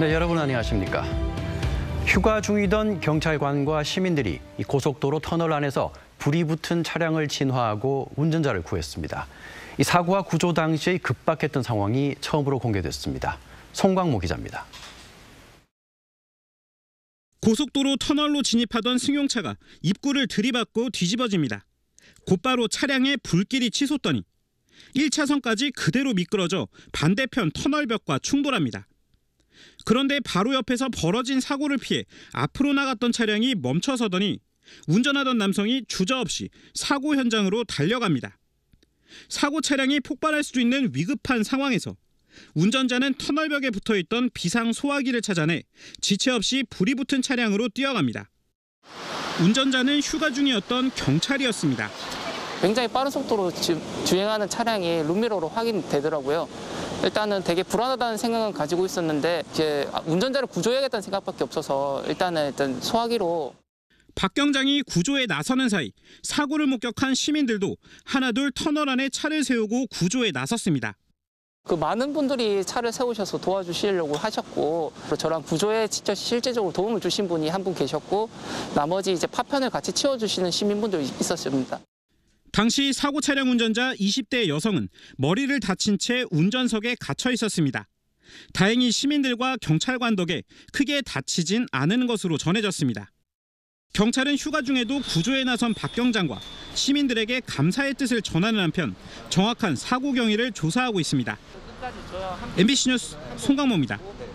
네, 여러분 안녕하십니까? 휴가 중이던 경찰관과 시민들이 고속도로 터널 안에서 불이 붙은 차량을 진화하고 운전자를 구했습니다. 이 사고와 구조 당시의 급박했던 상황이 처음으로 공개됐습니다. 송광모 기자입니다. 고속도로 터널로 진입하던 승용차가 입구를 들이받고 뒤집어집니다. 곧바로 차량에 불길이 치솟더니 1차선까지 그대로 미끄러져 반대편 터널벽과 충돌합니다. 그런데 바로 옆에서 벌어진 사고를 피해 앞으로 나갔던 차량이 멈춰서더니 운전하던 남성이 주저없이 사고 현장으로 달려갑니다. 사고 차량이 폭발할 수도 있는 위급한 상황에서 운전자는 터널벽에 붙어 있던 비상 소화기를 찾아내 지체 없이 불이 붙은 차량으로 뛰어갑니다. 운전자는 휴가 중이었던 경찰이었습니다. 굉장히 빠른 속도로 주행하는 차량이 룸미러로 확인되더라고요. 일단은 되게 불안하다는 생각은 가지고 있었는데 이제 운전자를 구조해야겠다는 생각밖에 없어서 일단은 일단 소화기로 박 경장이 구조에 나서는 사이 사고를 목격한 시민들도 하나둘 터널 안에 차를 세우고 구조에 나섰습니다. 그 많은 분들이 차를 세우셔서 도와주시려고 하셨고 저랑 구조에 직접 실제적으로 도움을 주신 분이 한 분 계셨고 나머지 이제 파편을 같이 치워주시는 시민분들 있었습니다. 당시 사고 차량 운전자 20대 여성은 머리를 다친 채 운전석에 갇혀 있었습니다. 다행히 시민들과 경찰관 덕에 크게 다치진 않은 것으로 전해졌습니다. 경찰은 휴가 중에도 구조에 나선 박 경장과 시민들에게 감사의 뜻을 전하는 한편 정확한 사고 경위를 조사하고 있습니다. MBC 뉴스 송강모입니다.